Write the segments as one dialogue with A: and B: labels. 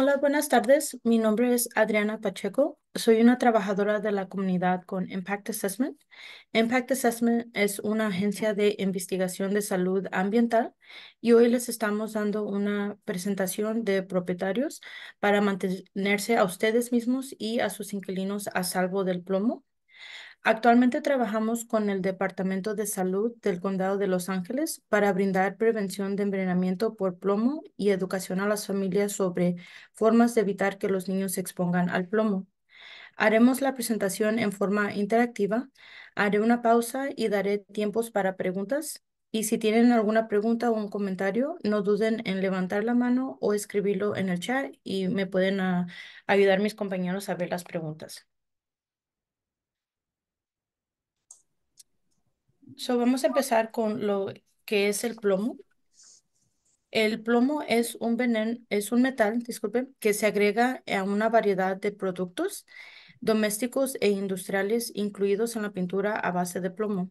A: Hola, buenas tardes. Mi nombre es Adriana Pacheco. Soy una trabajadora de la comunidad con Impact Assessment. Impact Assessment es una agencia de investigación de salud ambiental y hoy les estamos dando una presentación de propietarios para mantenerse a ustedes mismos y a sus inquilinos a salvo del plomo. Actualmente trabajamos con el Departamento de Salud del Condado de Los Ángeles para brindar prevención de envenenamiento por plomo y educación a las familias sobre formas de evitar que los niños se expongan al plomo. Haremos la presentación en forma interactiva, haré una pausa y daré tiempos para preguntas. Y si tienen alguna pregunta o un comentario, no duden en levantar la mano o escribirlo en el chat y me pueden ah, ayudar mis compañeros a ver las preguntas. So, vamos a empezar con lo que es el plomo. El plomo es un es un metal, disculpen, que se agrega a una variedad de productos domésticos e industriales incluidos en la pintura a base de plomo.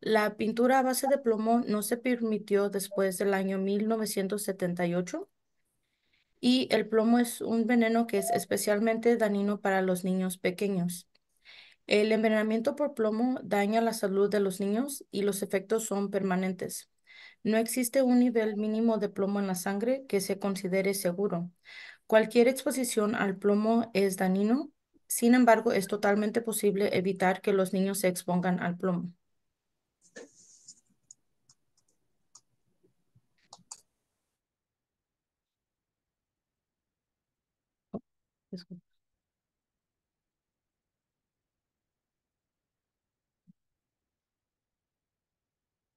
A: La pintura a base de plomo no se permitió después del año 1978 y el plomo es un veneno que es especialmente dañino para los niños pequeños. El envenenamiento por plomo daña la salud de los niños y los efectos son permanentes. No existe un nivel mínimo de plomo en la sangre que se considere seguro. Cualquier exposición al plomo es dañino, sin embargo, es totalmente posible evitar que los niños se expongan al plomo.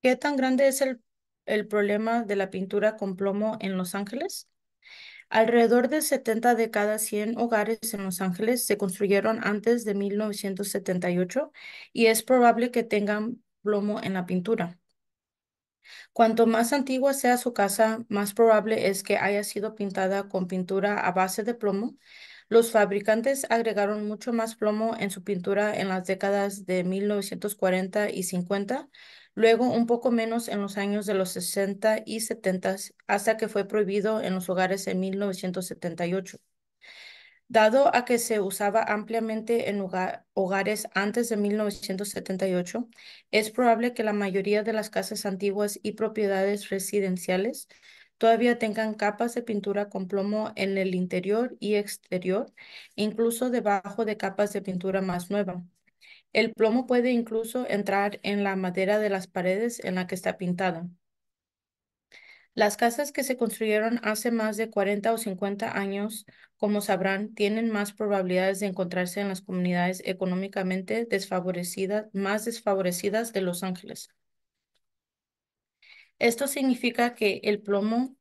A: ¿Qué tan grande es el, problema de la pintura con plomo en Los Ángeles? Alrededor de 70 de cada 100 hogares en Los Ángeles se construyeron antes de 1978 y es probable que tengan plomo en la pintura. Cuanto más antigua sea su casa, más probable es que haya sido pintada con pintura a base de plomo. Los fabricantes agregaron mucho más plomo en su pintura en las décadas de 1940 y 50, luego un poco menos en los años de los 60 y 70 hasta que fue prohibido en los hogares en 1978. Dado a que se usaba ampliamente en hogares antes de 1978, es probable que la mayoría de las casas antiguas y propiedades residenciales todavía tengan capas de pintura con plomo en el interior y exterior, incluso debajo de capas de pintura más nueva. El plomo puede incluso entrar en la madera de las paredes en la que está pintada. Las casas que se construyeron hace más de 40 o 50 años, como sabrán, tienen más probabilidades de encontrarse en las comunidades económicamente desfavorecidas, más desfavorecidas de Los Ángeles. Esto significa que el plomo,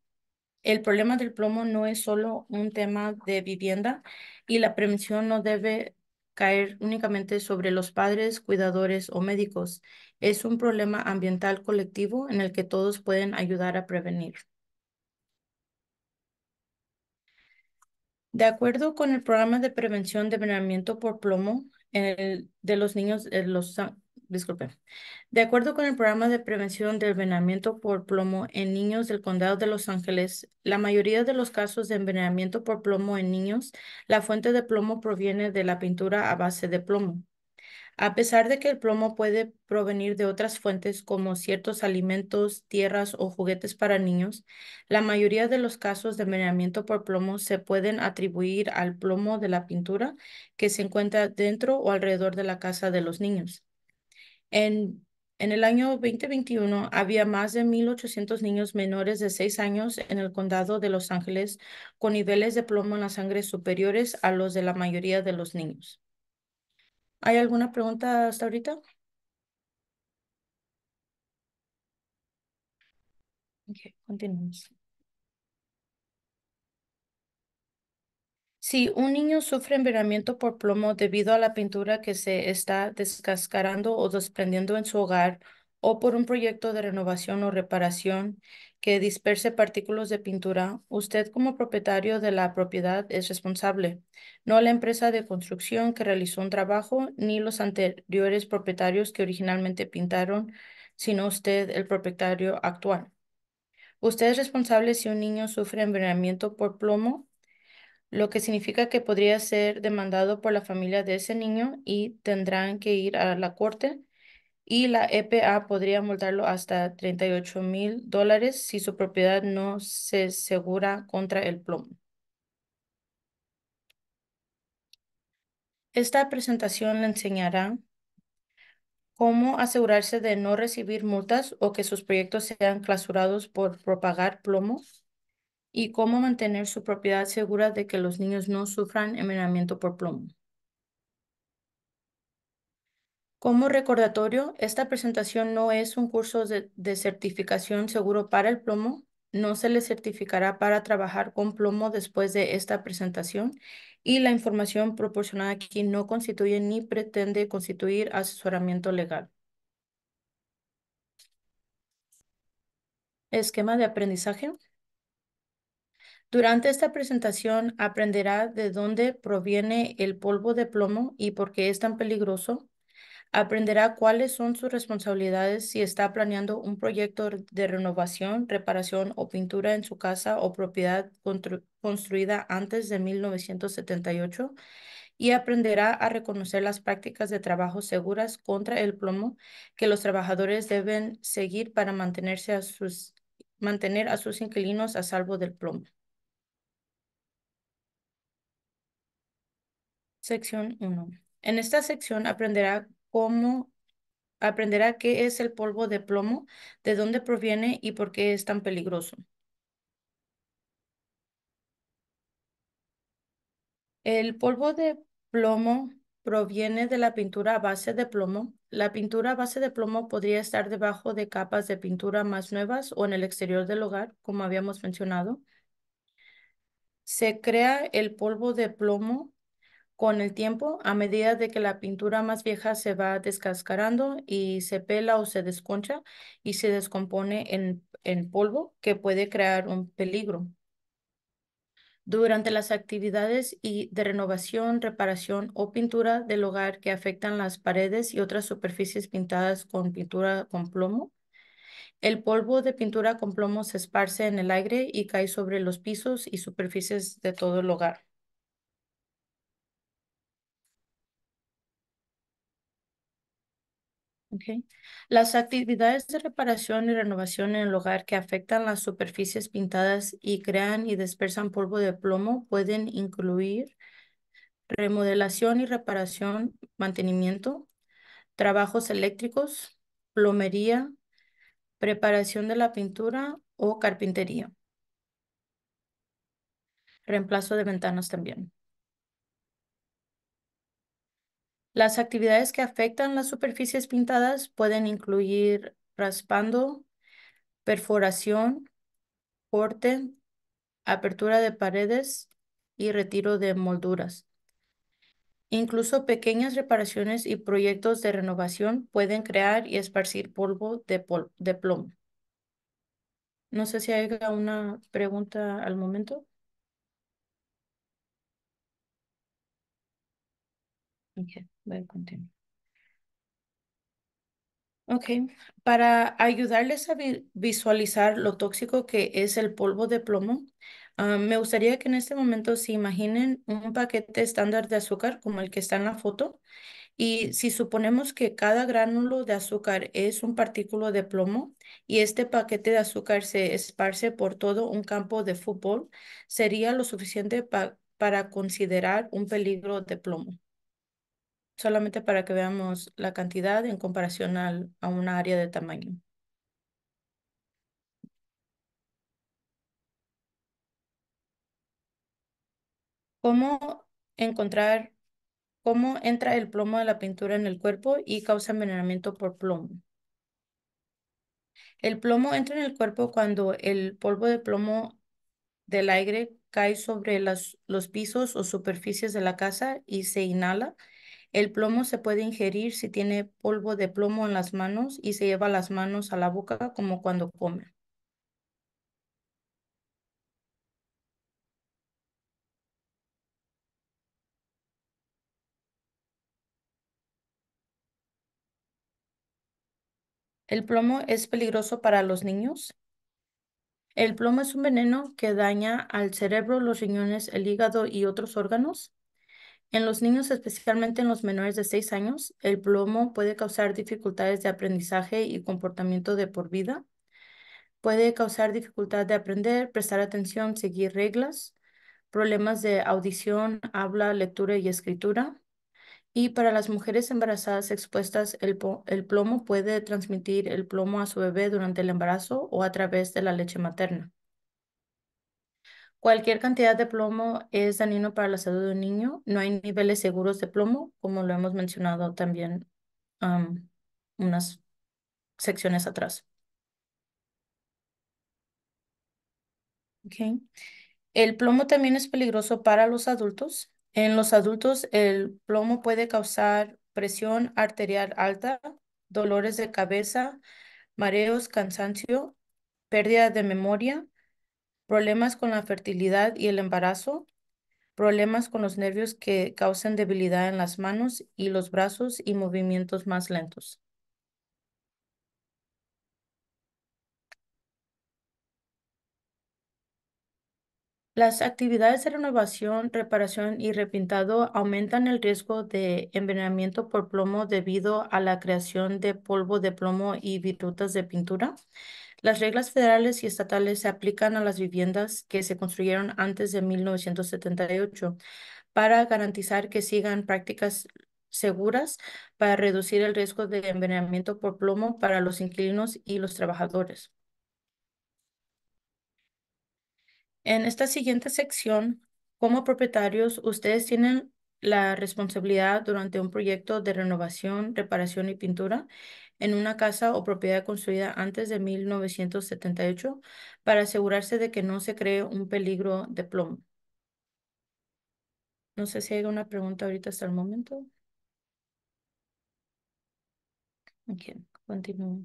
A: el problema del plomo no es solo un tema de vivienda y la prevención no debe caer únicamente sobre los padres, cuidadores o médicos. Es un problema ambiental colectivo en el que todos pueden ayudar a prevenir. De acuerdo con el programa de prevención de envenenamiento por plomo el, de los niños eh, los disculpe. De acuerdo con el programa de prevención de envenenamiento por plomo en niños del condado de Los Ángeles, la mayoría de los casos de envenenamiento por plomo en niños, la fuente de plomo proviene de la pintura a base de plomo. A pesar de que el plomo puede provenir de otras fuentes como ciertos alimentos, tierras o juguetes para niños, la mayoría de los casos de envenenamiento por plomo se pueden atribuir al plomo de la pintura que se encuentra dentro o alrededor de la casa de los niños. En, en el año 2021 había más de 1.800 niños menores de 6 años en el condado de Los Ángeles con niveles de plomo en la sangre superiores a los de la mayoría de los niños. ¿Hay alguna pregunta hasta ahorita? Okay, continuamos. Si un niño sufre envenenamiento por plomo debido a la pintura que se está descascarando o desprendiendo en su hogar, o por un proyecto de renovación o reparación que disperse partículas de pintura, usted como propietario de la propiedad es responsable, no la empresa de construcción que realizó un trabajo ni los anteriores propietarios que originalmente pintaron, sino usted el propietario actual. Usted es responsable si un niño sufre envenenamiento por plomo lo que significa que podría ser demandado por la familia de ese niño y tendrán que ir a la corte y la EPA podría multarlo hasta 38 mil dólares si su propiedad no se asegura contra el plomo. Esta presentación le enseñará cómo asegurarse de no recibir multas o que sus proyectos sean clausurados por propagar plomos, y cómo mantener su propiedad segura de que los niños no sufran envenenamiento por plomo. Como recordatorio, esta presentación no es un curso de, certificación seguro para el plomo. No se le certificará para trabajar con plomo después de esta presentación y la información proporcionada aquí no constituye ni pretende constituir asesoramiento legal. Esquema de aprendizaje. Durante esta presentación aprenderá de dónde proviene el polvo de plomo y por qué es tan peligroso. Aprenderá cuáles son sus responsabilidades si está planeando un proyecto de renovación, reparación o pintura en su casa o propiedad construida antes de 1978 y aprenderá a reconocer las prácticas de trabajo seguras contra el plomo que los trabajadores deben seguir para mantenerse a sus, mantener a sus inquilinos a salvo del plomo. Sección 1. En esta sección aprenderá cómo aprenderá qué es el polvo de plomo, de dónde proviene y por qué es tan peligroso. El polvo de plomo proviene de la pintura a base de plomo. La pintura a base de plomo podría estar debajo de capas de pintura más nuevas o en el exterior del hogar, como habíamos mencionado. Se crea el polvo de plomo con el tiempo, a medida de que la pintura más vieja se va descascarando y se pela o se desconcha y se descompone en, polvo, que puede crear un peligro. Durante las actividades y de renovación, reparación o pintura del hogar que afectan las paredes y otras superficies pintadas con pintura con plomo, el polvo de pintura con plomo se esparce en el aire y cae sobre los pisos y superficies de todo el hogar. Las actividades de reparación y renovación en el hogar que afectan las superficies pintadas y crean y dispersan polvo de plomo pueden incluir remodelación y reparación, mantenimiento, trabajos eléctricos, plomería, preparación de la pintura o carpintería. Reemplazo de ventanas también. Las actividades que afectan las superficies pintadas pueden incluir raspando, perforación, corte, apertura de paredes y retiro de molduras. Incluso pequeñas reparaciones y proyectos de renovación pueden crear y esparcir polvo de, plomo. No sé si hay una pregunta al momento. Ok, para ayudarles a visualizar lo tóxico que es el polvo de plomo, ah, me gustaría que en este momento se imaginen un paquete estándar de azúcar como el que está en la foto. Y si suponemos que cada gránulo de azúcar es un partículo de plomo y este paquete de azúcar se esparce por todo un campo de fútbol, sería lo suficiente para considerar un peligro de plomo solamente para que veamos la cantidad en comparación a una área de tamaño. ¿Cómo encontrar cómo entra el plomo de la pintura en el cuerpo y causa envenenamiento por plomo? El plomo entra en el cuerpo cuando el polvo de plomo del aire cae sobre los pisos o superficies de la casa y se inhala el plomo se puede ingerir si tiene polvo de plomo en las manos y se lleva las manos a la boca como cuando come. ¿El plomo es peligroso para los niños? El plomo es un veneno que daña al cerebro, los riñones, el hígado y otros órganos. En los niños, especialmente en los menores de 6 años, el plomo puede causar dificultades de aprendizaje y comportamiento de por vida. Puede causar dificultad de aprender, prestar atención, seguir reglas, problemas de audición, habla, lectura y escritura. Y para las mujeres embarazadas expuestas, el, el plomo puede transmitir el plomo a su bebé durante el embarazo o a través de la leche materna. Cualquier cantidad de plomo es dañino para la salud de un niño. No hay niveles seguros de plomo, como lo hemos mencionado también unas secciones atrás. El plomo también es peligroso para los adultos. En los adultos, el plomo puede causar presión arterial alta, dolores de cabeza, mareos, cansancio, pérdida de memoria, problemas con la fertilidad y el embarazo, problemas con los nervios que causan debilidad en las manos y los brazos y movimientos más lentos. Las actividades de renovación, reparación y repintado aumentan el riesgo de envenenamiento por plomo debido a la creación de polvo de plomo y virutas de pintura las reglas federales y estatales se aplican a las viviendas que se construyeron antes de 1978 para garantizar que sigan prácticas seguras para reducir el riesgo de envenenamiento por plomo para los inquilinos y los trabajadores. En esta siguiente sección, como propietarios, ustedes tienen la responsabilidad durante un proyecto de renovación, reparación y pintura en una casa o propiedad construida antes de 1978 para asegurarse de que no se cree un peligro de plomo. No sé si hay una pregunta ahorita hasta el momento. Okay, continúo.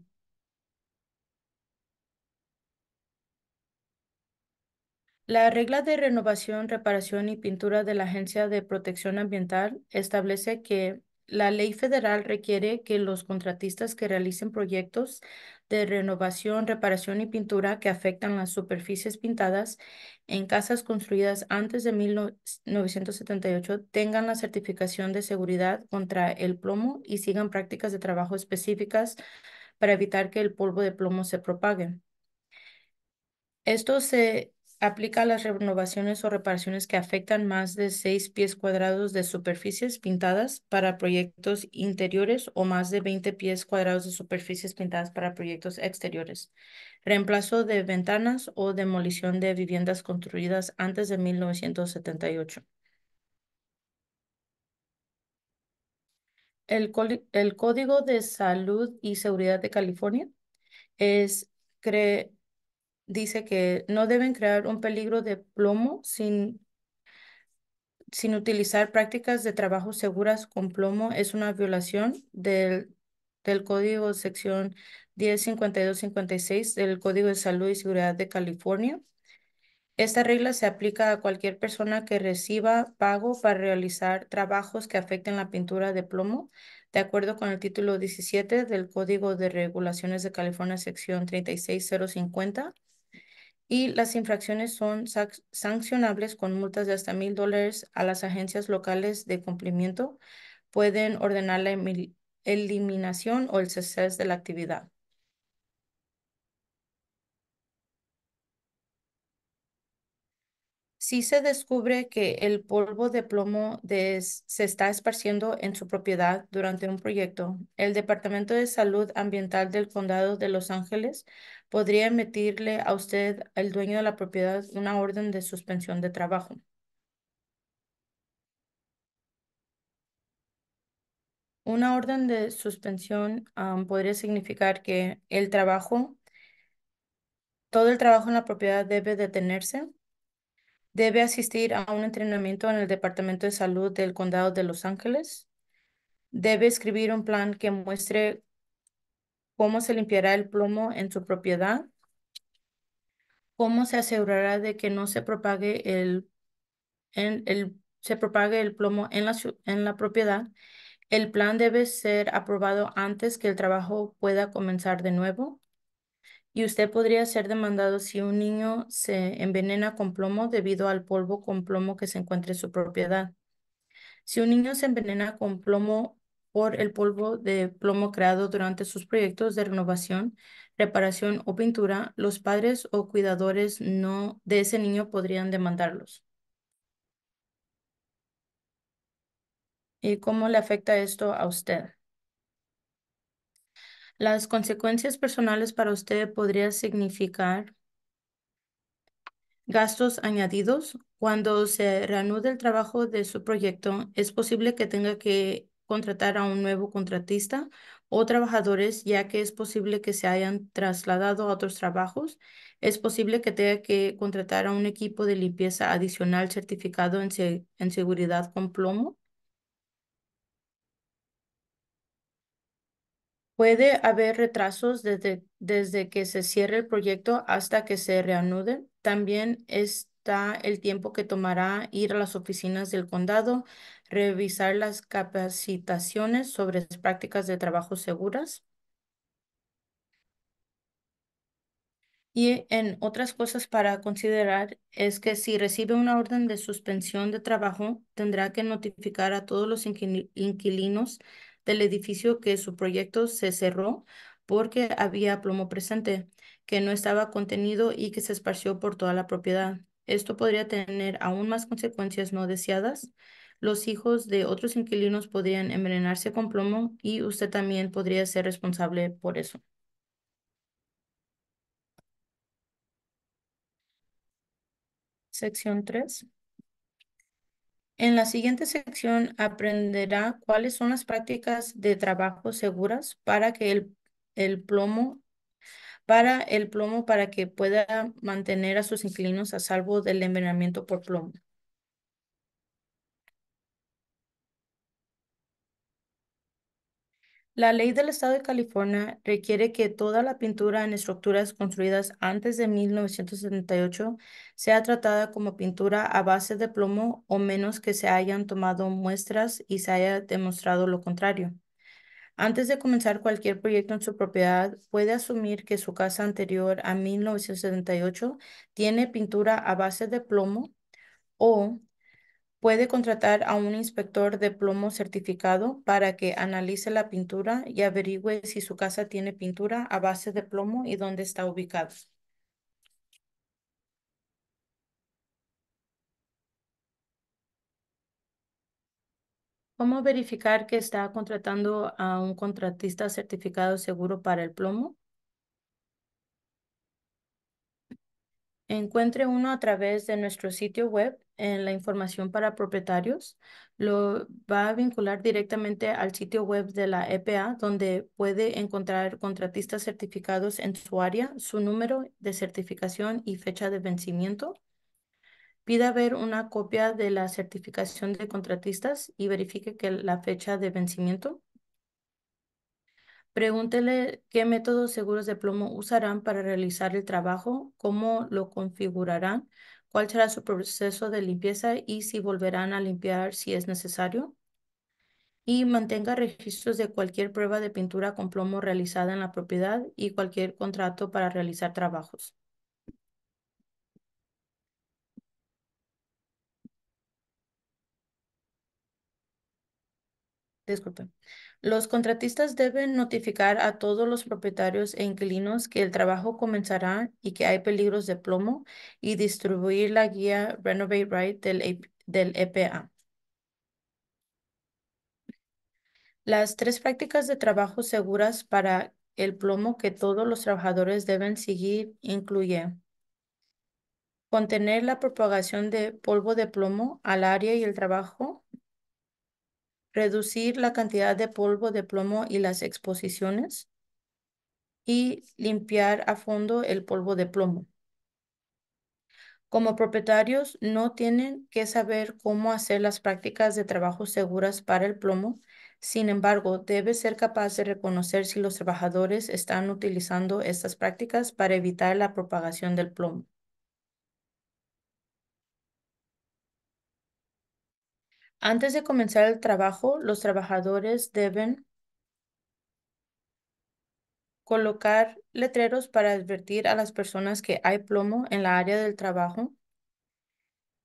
A: La regla de renovación, reparación y pintura de la Agencia de Protección Ambiental establece que la ley federal requiere que los contratistas que realicen proyectos de renovación, reparación y pintura que afectan las superficies pintadas en casas construidas antes de 1978 tengan la certificación de seguridad contra el plomo y sigan prácticas de trabajo específicas para evitar que el polvo de plomo se propague. Esto se aplica las renovaciones o reparaciones que afectan más de 6 pies cuadrados de superficies pintadas para proyectos interiores o más de 20 pies cuadrados de superficies pintadas para proyectos exteriores. Reemplazo de ventanas o demolición de viviendas construidas antes de 1978. El, Código de Salud y Seguridad de California es cre dice que no deben crear un peligro de plomo sin, sin utilizar prácticas de trabajo seguras con plomo. Es una violación del, del código sección 1052-56 del Código de Salud y Seguridad de California. Esta regla se aplica a cualquier persona que reciba pago para realizar trabajos que afecten la pintura de plomo, de acuerdo con el título 17 del Código de Regulaciones de California, sección 36050 y las infracciones son sancionables con multas de hasta mil dólares a las agencias locales de cumplimiento. Pueden ordenar la eliminación o el cese de la actividad. Si se descubre que el polvo de plomo se está esparciendo en su propiedad durante un proyecto, el Departamento de Salud Ambiental del Condado de Los Ángeles podría emitirle a usted, el dueño de la propiedad, una orden de suspensión de trabajo. Una orden de suspensión podría significar que el trabajo, todo el trabajo en la propiedad debe detenerse debe asistir a un entrenamiento en el Departamento de Salud del Condado de Los Ángeles. Debe escribir un plan que muestre cómo se limpiará el plomo en su propiedad, cómo se asegurará de que no se propague el, el, se propague el plomo en en la propiedad. El plan debe ser aprobado antes que el trabajo pueda comenzar de nuevo y usted podría ser demandado si un niño se envenena con plomo debido al polvo con plomo que se encuentre en su propiedad. Si un niño se envenena con plomo por el polvo de plomo creado durante sus proyectos de renovación, reparación o pintura, los padres o cuidadores no de ese niño podrían demandarlos. ¿Y eh, cómo le afecta esto a usted? Las consecuencias personales para usted podrían significar gastos añadidos. Cuando se reanude el trabajo de su proyecto, es posible que tenga que contratar a un nuevo contratista o trabajadores, ya que es posible que se hayan trasladado a otros trabajos. Es posible que tenga que contratar a un equipo de limpieza adicional certificado en, en seguridad con plomo. Puede haber retrasos desde, desde que se cierre el proyecto hasta que se reanude. También está el tiempo que tomará ir a las oficinas del condado, revisar las capacitaciones sobre prácticas de trabajo seguras. Y en otras cosas para considerar es que si recibe una orden de suspensión de trabajo, tendrá que notificar a todos los inquilinos del edificio que su proyecto se cerró porque había plomo presente, que no estaba contenido y que se esparció por toda la propiedad. Esto podría tener aún más consecuencias no deseadas. Los hijos de otros inquilinos podrían envenenarse con plomo y usted también podría ser responsable por eso. Sección 3. En la siguiente sección aprenderá cuáles son las prácticas de trabajo seguras para que el, plomo para el plomo para que pueda mantener a sus inquilinos a salvo del envenenamiento por plomo. La ley del Estado de California requiere que toda la pintura en estructuras construidas antes de 1978 sea tratada como pintura a base de plomo o menos que se hayan tomado muestras y se haya demostrado lo contrario. Antes de comenzar cualquier proyecto en su propiedad, puede asumir que su casa anterior a 1978 tiene pintura a base de plomo o Puede contratar a un inspector de plomo certificado para que analice la pintura y averigüe si su casa tiene pintura a base de plomo y dónde está ubicado. ¿Cómo verificar que está contratando a un contratista certificado seguro para el plomo? Encuentre uno a través de nuestro sitio web en la información para propietarios. Lo va a vincular directamente al sitio web de la EPA, donde puede encontrar contratistas certificados en su área, su número de certificación y fecha de vencimiento. Pida ver una copia de la certificación de contratistas y verifique que la fecha de vencimiento. Pregúntele qué métodos seguros de plomo usarán para realizar el trabajo, cómo lo configurarán, cuál será su proceso de limpieza y si volverán a limpiar si es necesario. Y mantenga registros de cualquier prueba de pintura con plomo realizada en la propiedad y cualquier contrato para realizar trabajos. disculpen. Los contratistas deben notificar a todos los propietarios e inquilinos que el trabajo comenzará y que hay peligros de plomo y distribuir la guía Renovate Right del, e del EPA. Las tres prácticas de trabajo seguras para el plomo que todos los trabajadores deben seguir incluyen contener la propagación de polvo de plomo al área y el trabajo, reducir la cantidad de polvo de plomo y las exposiciones y limpiar a fondo el polvo de plomo. Como propietarios, no tienen que saber cómo hacer las prácticas de trabajo seguras para el plomo. Sin embargo, debe ser capaz de reconocer si los trabajadores están utilizando estas prácticas para evitar la propagación del plomo. Antes de comenzar el trabajo, los trabajadores deben colocar letreros para advertir a las personas que hay plomo en la área del trabajo,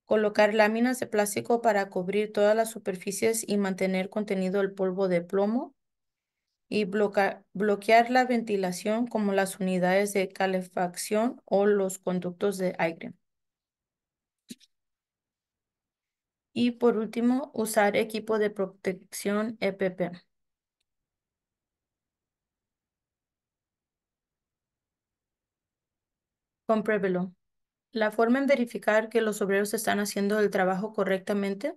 A: colocar láminas de plástico para cubrir todas las superficies y mantener contenido el polvo de plomo, y bloquear la ventilación como las unidades de calefacción o los conductos de aire. Y por último, usar equipo de protección EPP. Compruébelo. La forma en verificar que los obreros están haciendo el trabajo correctamente.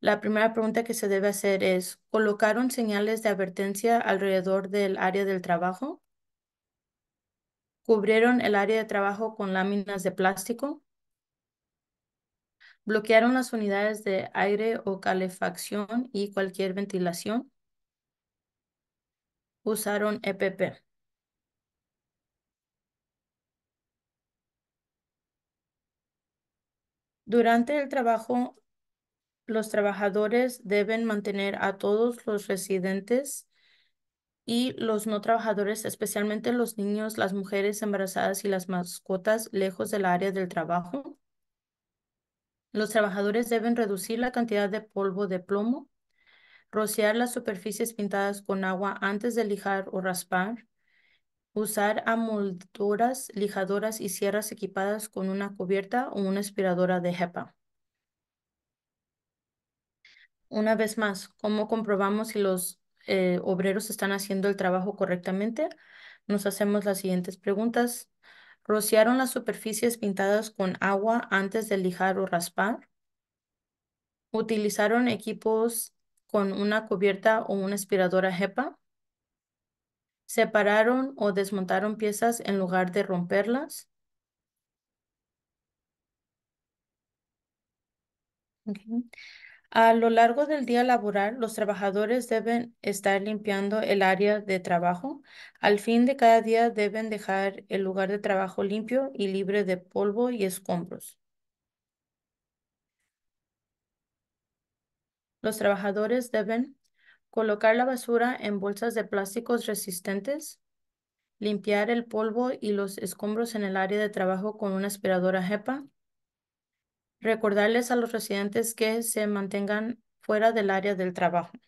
A: La primera pregunta que se debe hacer es, ¿colocaron señales de advertencia alrededor del área del trabajo? ¿Cubrieron el área de trabajo con láminas de plástico? bloquearon las unidades de aire o calefacción y cualquier ventilación. Usaron EPP. Durante el trabajo, los trabajadores deben mantener a todos los residentes y los no trabajadores, especialmente los niños, las mujeres embarazadas y las mascotas, lejos del área del trabajo. Los trabajadores deben reducir la cantidad de polvo de plomo, rociar las superficies pintadas con agua antes de lijar o raspar, usar amolduras, lijadoras y sierras equipadas con una cubierta o una aspiradora de HEPA. Una vez más, ¿cómo comprobamos si los eh, obreros están haciendo el trabajo correctamente? Nos hacemos las siguientes preguntas. Rociaron las superficies pintadas con agua antes de lijar o raspar. Utilizaron equipos con una cubierta o una aspiradora HEPA. Separaron o desmontaron piezas en lugar de romperlas. A lo largo del día laboral, los trabajadores deben estar limpiando el área de trabajo. Al fin de cada día deben dejar el lugar de trabajo limpio y libre de polvo y escombros. Los trabajadores deben colocar la basura en bolsas de plásticos resistentes, limpiar el polvo y los escombros en el área de trabajo con una aspiradora HEPA, Recordarles a los residentes que se mantengan fuera del área del trabajo.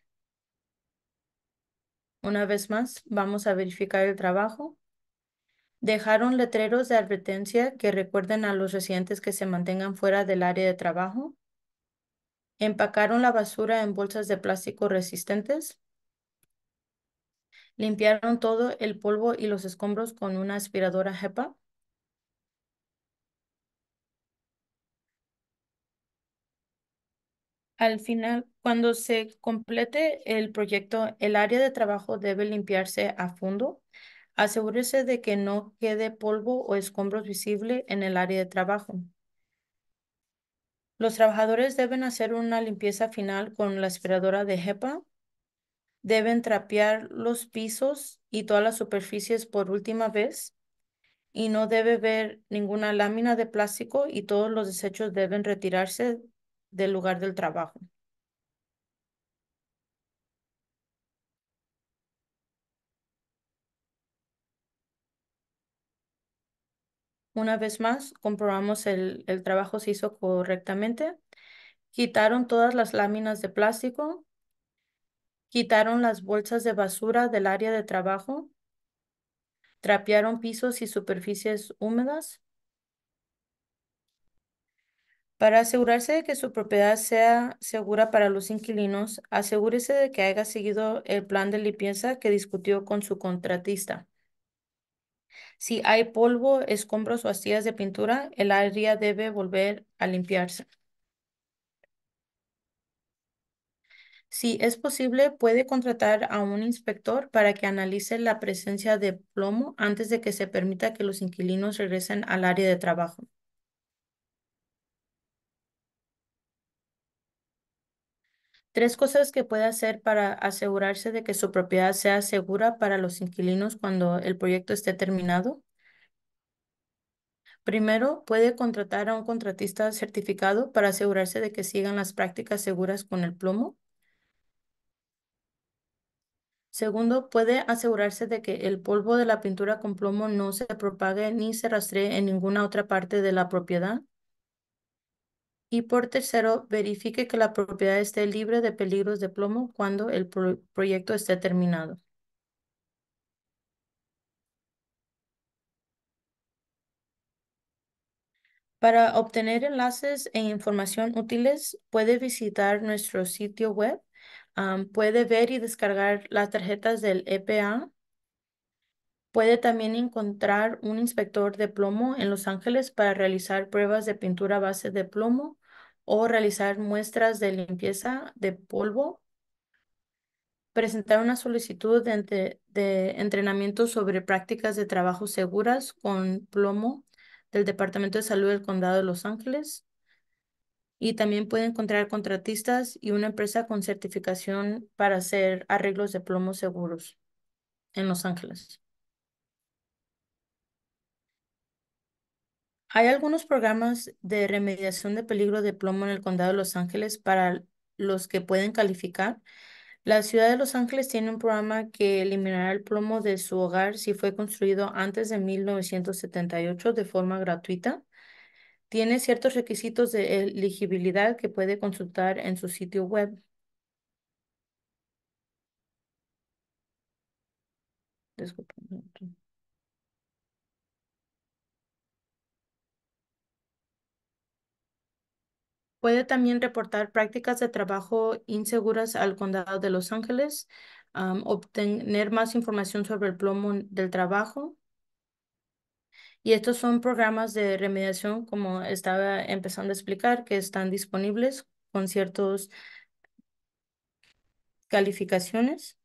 A: Una vez más, vamos a verificar el trabajo. Dejaron letreros de advertencia que recuerden a los residentes que se mantengan fuera del área de trabajo. Empacaron la basura en bolsas de plástico resistentes. Limpiaron todo el polvo y los escombros con una aspiradora HEPA. Al final, cuando se complete el proyecto, el área de trabajo debe limpiarse a fondo. Asegúrese de que no quede polvo o escombros visible en el área de trabajo. Los trabajadores deben hacer una limpieza final con la aspiradora de HEPA. Deben trapear los pisos y todas las superficies por última vez. Y no debe ver ninguna lámina de plástico y todos los desechos deben retirarse del lugar del trabajo. Una vez más, comprobamos el, el trabajo se hizo correctamente. Quitaron todas las láminas de plástico. Quitaron las bolsas de basura del área de trabajo. Trapearon pisos y superficies húmedas. Para asegurarse de que su propiedad sea segura para los inquilinos, asegúrese de que haya seguido el plan de limpieza que discutió con su contratista. Si hay polvo, escombros o astillas de pintura, el área debe volver a limpiarse. Si es posible, puede contratar a un inspector para que analice la presencia de plomo antes de que se permita que los inquilinos regresen al área de trabajo. Tres cosas que puede hacer para asegurarse de que su propiedad sea segura para los inquilinos cuando el proyecto esté terminado. Primero, puede contratar a un contratista certificado para asegurarse de que sigan las prácticas seguras con el plomo. Segundo, puede asegurarse de que el polvo de la pintura con plomo no se propague ni se rastree en ninguna otra parte de la propiedad. Y por tercero, verifique que la propiedad esté libre de peligros de plomo cuando el proyecto esté terminado. Para obtener enlaces e información útiles, puede visitar nuestro sitio web, puede ver y descargar las tarjetas del EPA, puede también encontrar un inspector de plomo en Los Ángeles para realizar pruebas de pintura base de plomo o realizar muestras de limpieza de polvo, presentar una solicitud de, entrenamiento sobre prácticas de trabajo seguras con plomo del Departamento de Salud del Condado de Los Ángeles. Y también puede encontrar contratistas y una empresa con certificación para hacer arreglos de plomo seguros en Los Ángeles. Hay algunos programas de remediación de peligro de plomo en el condado de Los Ángeles para los que pueden calificar. La ciudad de Los Ángeles tiene un programa que eliminará el plomo de su hogar si fue construido antes de 1978 de forma gratuita. Tiene ciertos requisitos de elegibilidad que puede consultar en su sitio web. Puede también reportar prácticas de trabajo inseguras al condado de Los Ángeles, obtener más información sobre el plomo del trabajo. Y estos son programas de remediación, como estaba empezando a explicar, que están disponibles con ciertas calificaciones.